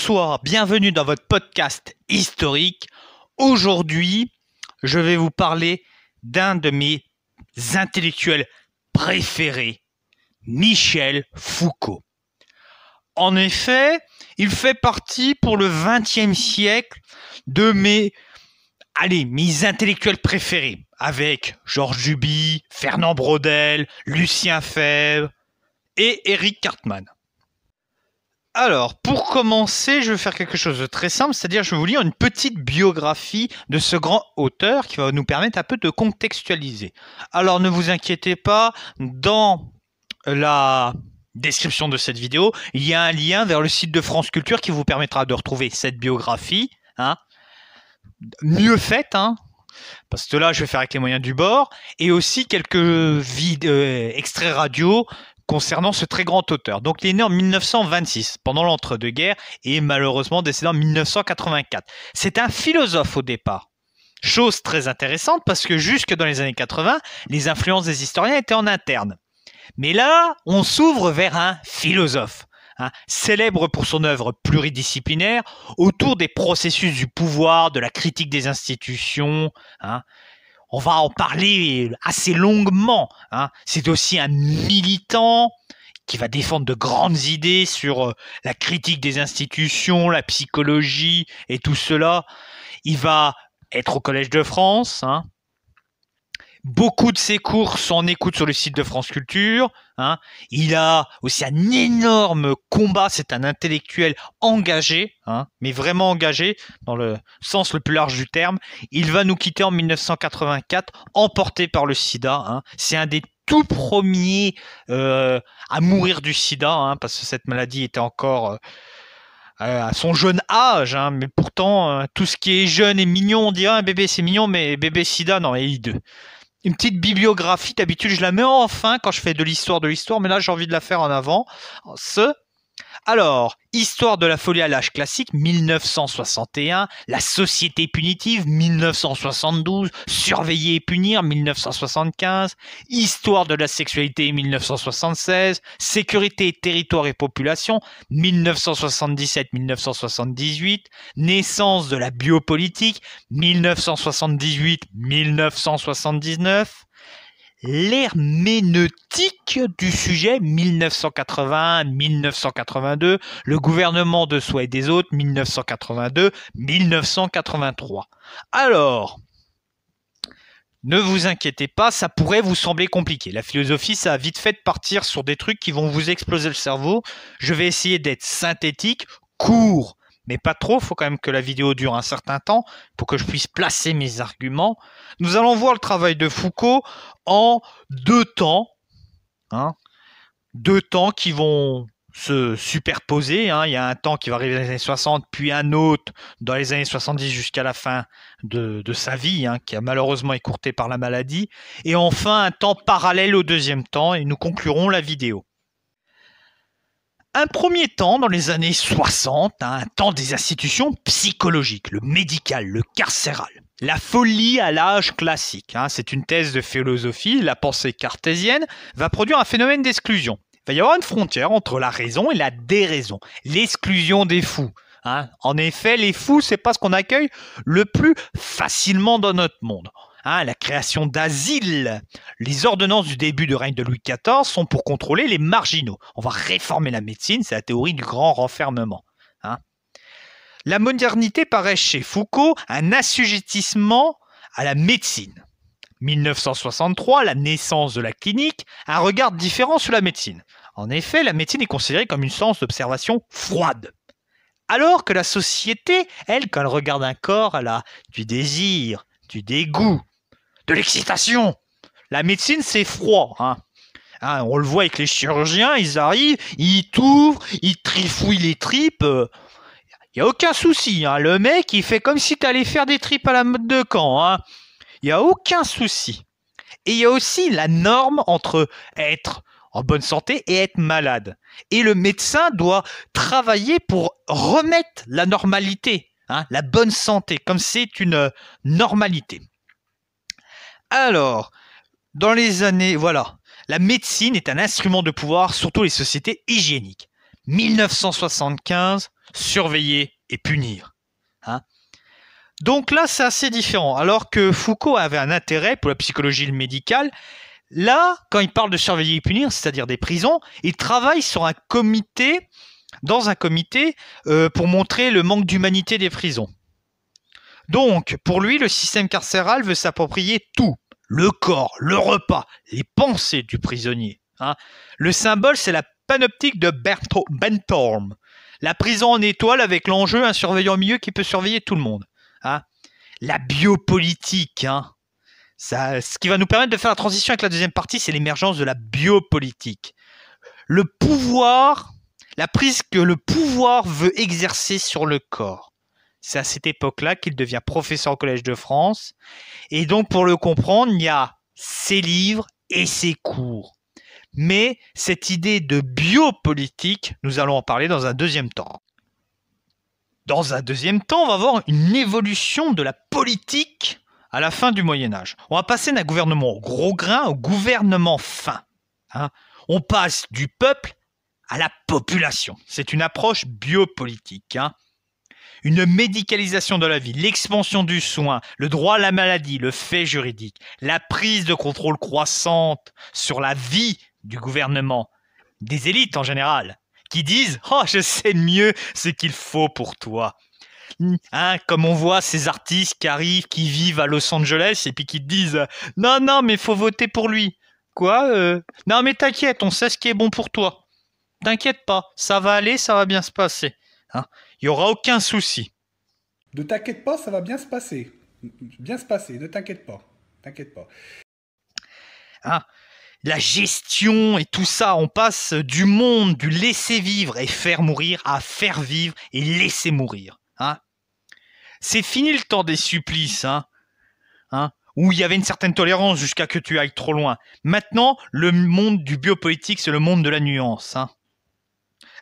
Bonsoir, bienvenue dans votre podcast historique. Aujourd'hui, je vais vous parler d'un de mes intellectuels préférés, Michel Foucault. En effet, il fait partie pour le XXe siècle de mes, allez, mes intellectuels préférés, avec Georges Duby, Fernand Brodel, Lucien Febvre et Eric Cartman. Alors, pour commencer, je vais faire quelque chose de très simple, c'est-à-dire je vais vous lire une petite biographie de ce grand auteur qui va nous permettre un peu de contextualiser. Alors, ne vous inquiétez pas, dans la description de cette vidéo, il y a un lien vers le site de France Culture qui vous permettra de retrouver cette biographie, hein. mieux faite, hein, parce que là, je vais faire avec les moyens du bord, et aussi quelques euh, extraits radio concernant ce très grand auteur. Donc il est né en 1926, pendant l'entre-deux-guerres, et malheureusement décédé en 1984. C'est un philosophe au départ. Chose très intéressante parce que jusque dans les années 80, les influences des historiens étaient en interne. Mais là, on s'ouvre vers un philosophe. Hein, célèbre pour son œuvre pluridisciplinaire autour des processus du pouvoir, de la critique des institutions, hein on va en parler assez longuement. Hein. C'est aussi un militant qui va défendre de grandes idées sur euh, la critique des institutions, la psychologie et tout cela. Il va être au Collège de France, hein. Beaucoup de ses cours sont en écoute sur le site de France Culture. Hein. Il a aussi un énorme combat. C'est un intellectuel engagé, hein, mais vraiment engagé dans le sens le plus large du terme. Il va nous quitter en 1984, emporté par le sida. Hein. C'est un des tout premiers euh, à mourir du sida, parce que cette maladie était encore... Euh, euh, à son jeune âge, mais pourtant tout ce qui est jeune et mignon, on dit un ah, bébé c'est mignon, mais bébé sida, non, est hideux une petite bibliographie. D'habitude, je la mets en fin quand je fais de l'histoire de l'histoire, mais là, j'ai envie de la faire en avant. Ce alors, Histoire de la folie à l'âge classique, 1961, La société punitive, 1972, Surveiller et punir, 1975, Histoire de la sexualité, 1976, Sécurité, territoire et population, 1977-1978, Naissance de la biopolitique, 1978-1979, l'herméneutique du sujet 1980-1982, le gouvernement de soi et des autres 1982-1983. Alors, ne vous inquiétez pas, ça pourrait vous sembler compliqué. La philosophie, ça a vite fait de partir sur des trucs qui vont vous exploser le cerveau. Je vais essayer d'être synthétique, court, mais pas trop. Il faut quand même que la vidéo dure un certain temps pour que je puisse placer mes arguments. Nous allons voir le travail de Foucault en deux temps, hein. deux temps qui vont se superposer. Hein. Il y a un temps qui va arriver dans les années 60, puis un autre dans les années 70 jusqu'à la fin de, sa vie, hein, qui a malheureusement écourté par la maladie. Et enfin, un temps parallèle au deuxième temps, et nous conclurons la vidéo un premier temps, dans les années 60, hein, un temps des institutions psychologiques, le médical, le carcéral. La folie à l'âge classique, hein, c'est une thèse de philosophie, la pensée cartésienne, va produire un phénomène d'exclusion. Il va y avoir une frontière entre la raison et la déraison, l'exclusion des fous. Hein. En effet, les fous, c'est pas ce qu'on accueille le plus facilement dans notre monde. Hein, la création d'asile. Les ordonnances du début du règne de Louis XIV sont pour contrôler les marginaux. On va réformer la médecine, c'est la théorie du grand renfermement. Hein. La modernité paraît chez Foucault un assujettissement à la médecine. 1963, la naissance de la clinique, un regard différent sur la médecine. En effet, la médecine est considérée comme une science d'observation froide. Alors que la société, elle, quand elle regarde un corps, elle a du désir, du dégoût, de l'excitation. La médecine, c'est froid. Hein. Hein, on le voit avec les chirurgiens, ils arrivent, ils t'ouvrent, ils trifouillent les tripes. Il euh, n'y a aucun souci. Hein. Le mec, il fait comme si tu allais faire des tripes à la mode de camp. Il n'y a aucun souci. Et il y a aussi la norme entre être en bonne santé et être malade. Et le médecin doit travailler pour remettre la normalité, la bonne santé, comme c'est une euh, normalité. Alors, dans les années, voilà, la médecine est un instrument de pouvoir, surtout les sociétés hygiéniques. 1975, surveiller et punir. Hein. Donc là, c'est assez différent. Alors que Foucault avait un intérêt pour la psychologie médicale, là, quand il parle de surveiller et punir, c'est-à-dire des prisons, il travaille sur un comité, dans un comité, euh, pour montrer le manque d'humanité des prisons. Donc, pour lui, le système carcéral veut s'approprier tout, le corps, le repas, les pensées du prisonnier. Hein. Le symbole, c'est la panoptique de Bentorm. La prison en étoile avec l'enjeu, un surveillant milieu qui peut surveiller tout le monde. Hein. La biopolitique. Hein. ce qui va nous permettre de faire la transition avec la deuxième partie, c'est l'émergence de la biopolitique. Le pouvoir, la prise que le pouvoir veut exercer sur le corps. C'est à cette époque-là qu'il devient professeur au Collège de France. Et donc, pour le comprendre, il y a ses livres et ses cours. Mais cette idée de biopolitique, nous allons en parler dans un deuxième temps. Dans un deuxième temps, on va voir une évolution de la politique à la fin du Moyen Âge. On va passer d'un gouvernement au gros grain au gouvernement fin. Hein. on passe du peuple à la population. C'est une approche biopolitique. Hein une médicalisation de la vie, l'expansion du soin, le droit à la maladie, le fait juridique, la prise de contrôle croissante sur la vie du gouvernement, des élites en général, qui disent ⁇ Oh, je sais mieux ce qu'il faut pour toi hein, Comme on voit ces artistes qui arrivent, qui vivent à Los Angeles et puis qui disent ⁇ Non, non, mais il faut voter pour lui. Quoi euh, Non, mais t'inquiète, on sait ce qui est bon pour toi. T'inquiète pas, ça va aller, ça va bien se passer. Hein. Il n'y aura aucun souci. Ne t'inquiète pas, ça va bien se passer. Bien se passer, ne t'inquiète pas. T'inquiète pas. Ah, la gestion et tout ça, on passe du monde du laisser vivre et faire mourir à faire vivre et laisser mourir. Hein. C'est fini le temps des supplices, hein. hein où il y avait une certaine tolérance jusqu'à que tu ailles trop loin. Maintenant, le monde du biopolitique, c'est le monde de la nuance. Hein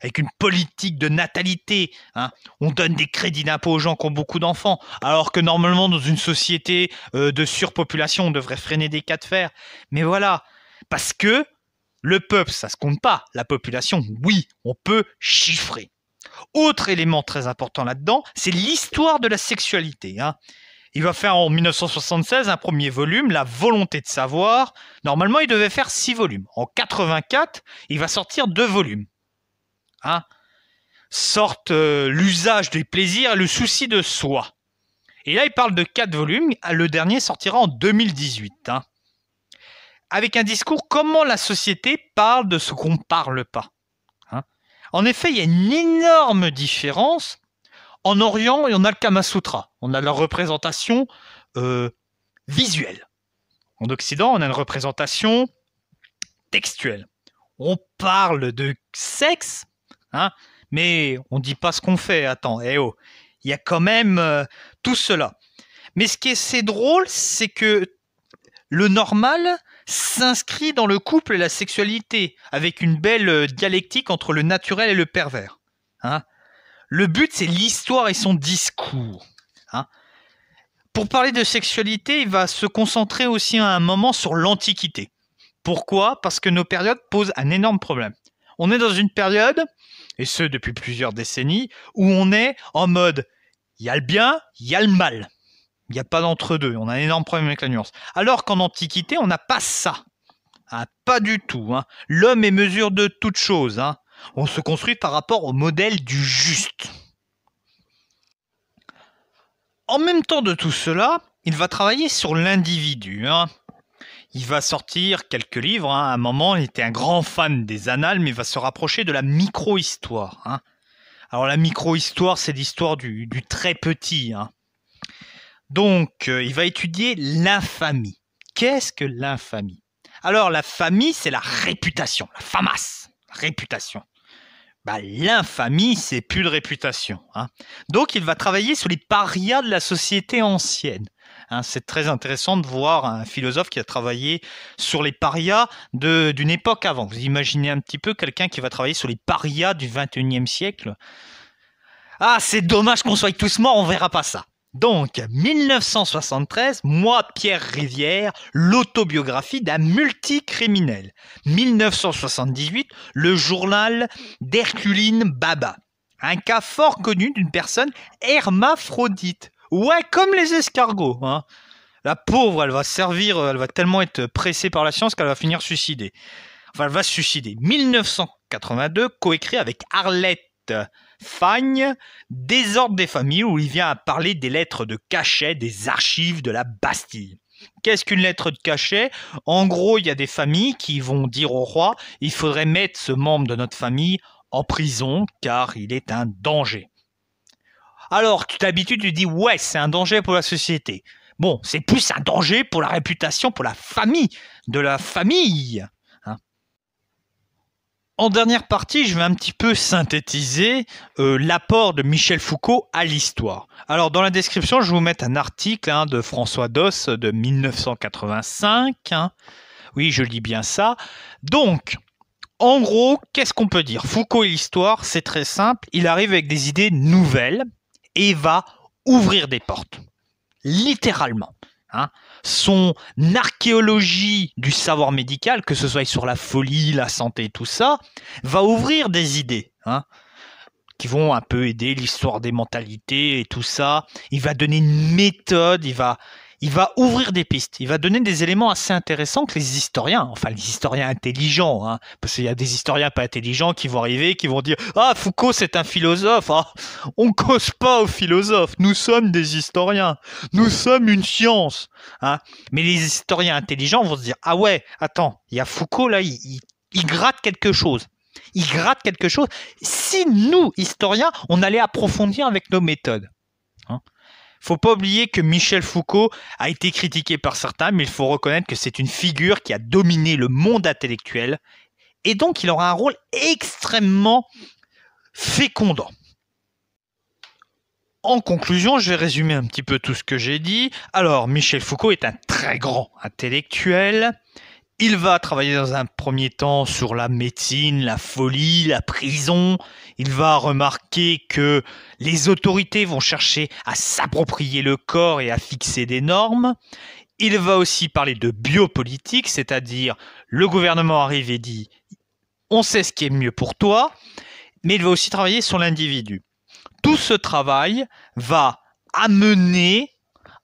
avec une politique de natalité. Hein. On donne des crédits d'impôt aux gens qui ont beaucoup d'enfants, alors que normalement, dans une société euh, de surpopulation, on devrait freiner des cas de fer. Mais voilà, parce que le peuple, ça se compte pas. La population, oui, on peut chiffrer. Autre élément très important là-dedans, c'est l'histoire de la sexualité. Hein. Il va faire en 1976 un premier volume, La volonté de savoir. Normalement, il devait faire six volumes. En 84, il va sortir deux volumes. Hein, sortent euh, l'usage des plaisirs et le souci de soi. Et là, il parle de quatre volumes. Le dernier sortira en 2018. Hein. avec un discours comment la société parle de ce qu'on ne parle pas. Hein. En effet, il y a une énorme différence. En Orient, on a le Kama Sutra. On a la représentation euh, visuelle. En Occident, on a une représentation textuelle. On parle de sexe Hein. Mais on ne dit pas ce qu'on fait, attends, eh oh, Il y a quand même euh, tout cela. Mais ce qui est assez drôle, c'est que le normal s'inscrit dans le couple et la sexualité, avec une belle euh, dialectique entre le naturel et le pervers. Hein. le but, c'est l'histoire et son discours. Hein. pour parler de sexualité, il va se concentrer aussi à un moment sur l'Antiquité. Pourquoi Parce que nos périodes posent un énorme problème. On est dans une période et ce depuis plusieurs décennies, où on est en mode il y a le bien, il y a le mal. Il n'y a pas d'entre-deux. On a un énorme problème avec la nuance. Alors qu'en Antiquité, on n'a pas ça. Hein, pas du tout. Hein. L'homme est mesure de toute chose. Hein. On se construit par rapport au modèle du juste. En même temps de tout cela, il va travailler sur l'individu il va sortir quelques livres. Hein. À un moment, il était un grand fan des annales, mais il va se rapprocher de la micro-histoire. Hein. Alors la micro-histoire, c'est l'histoire du, très petit. Hein. Donc, euh, il va étudier l'infamie. Qu'est-ce que l'infamie Alors, la famille, c'est la réputation, la famas, la réputation. Bah, l'infamie, c'est plus de réputation. Donc, il va travailler sur les parias de la société ancienne. Hein, c'est très intéressant de voir un philosophe qui a travaillé sur les parias d'une époque avant. Vous imaginez un petit peu quelqu'un qui va travailler sur les parias du 21e siècle. Ah, c'est dommage qu'on soit tous morts, on verra pas ça. Donc, 1973, moi, Pierre Rivière, l'autobiographie d'un multicriminel. 1978, le journal d'Herculine Baba. Un cas fort connu d'une personne hermaphrodite. Ouais, comme les escargots. Hein. La pauvre, elle va servir, euh, elle va tellement être pressée par la science qu'elle va finir suicidée. Enfin, elle va se suicider. 1982, coécrit avec Arlette Fagne, Désordre des familles, où il vient à parler des lettres de cachet des archives de la Bastille. Qu'est-ce qu'une lettre de cachet En gros, il y a des familles qui vont dire au roi, il faudrait mettre ce membre de notre famille en prison car il est un danger. Alors, d'habitude, tu dis ouais, c'est un danger pour la société. Bon, c'est plus un danger pour la réputation, pour la famille, de la famille. Hein. en dernière partie, je vais un petit peu synthétiser euh, l'apport de Michel Foucault à l'histoire. Alors, dans la description, je vous mettre un article hein, de François Doss de 1985. Hein. Oui, je lis bien ça. Donc, en gros, qu'est-ce qu'on peut dire Foucault et l'histoire, c'est très simple. Il arrive avec des idées nouvelles et va ouvrir des portes. Littéralement. Hein. son archéologie du savoir médical, que ce soit sur la folie, la santé, tout ça, va ouvrir des idées hein, qui vont un peu aider l'histoire des mentalités et tout ça. Il va donner une méthode, il va, il va ouvrir des pistes, il va donner des éléments assez intéressants que les historiens, enfin les historiens intelligents, hein, parce qu'il y a des historiens pas intelligents qui vont arriver, qui vont dire Ah, Foucault c'est un philosophe, ah, on cause pas aux philosophes, nous sommes des historiens, nous sommes une science. Hein. Mais les historiens intelligents vont se dire Ah ouais, attends, il y a Foucault là, il gratte quelque chose. Il gratte quelque chose. Si nous, historiens, on allait approfondir avec nos méthodes. Faut pas oublier que Michel Foucault a été critiqué par certains, mais il faut reconnaître que c'est une figure qui a dominé le monde intellectuel et donc il aura un rôle extrêmement fécondant. En conclusion, je vais résumer un petit peu tout ce que j'ai dit. Alors, Michel Foucault est un très grand intellectuel, il va travailler dans un premier temps sur la médecine, la folie, la prison. Il va remarquer que les autorités vont chercher à s'approprier le corps et à fixer des normes. Il va aussi parler de biopolitique, c'est-à-dire le gouvernement arrive et dit on sait ce qui est mieux pour toi, mais il va aussi travailler sur l'individu. Tout ce travail va amener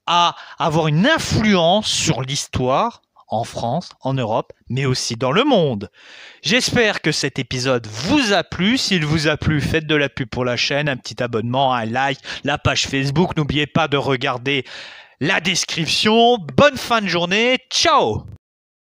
à avoir une influence sur l'histoire en France, en Europe, mais aussi dans le monde. J'espère que cet épisode vous a plu. S'il vous a plu, faites de la pub pour la chaîne, un petit abonnement, un like, la page Facebook. N'oubliez pas de regarder la description. Bonne fin de journée. Ciao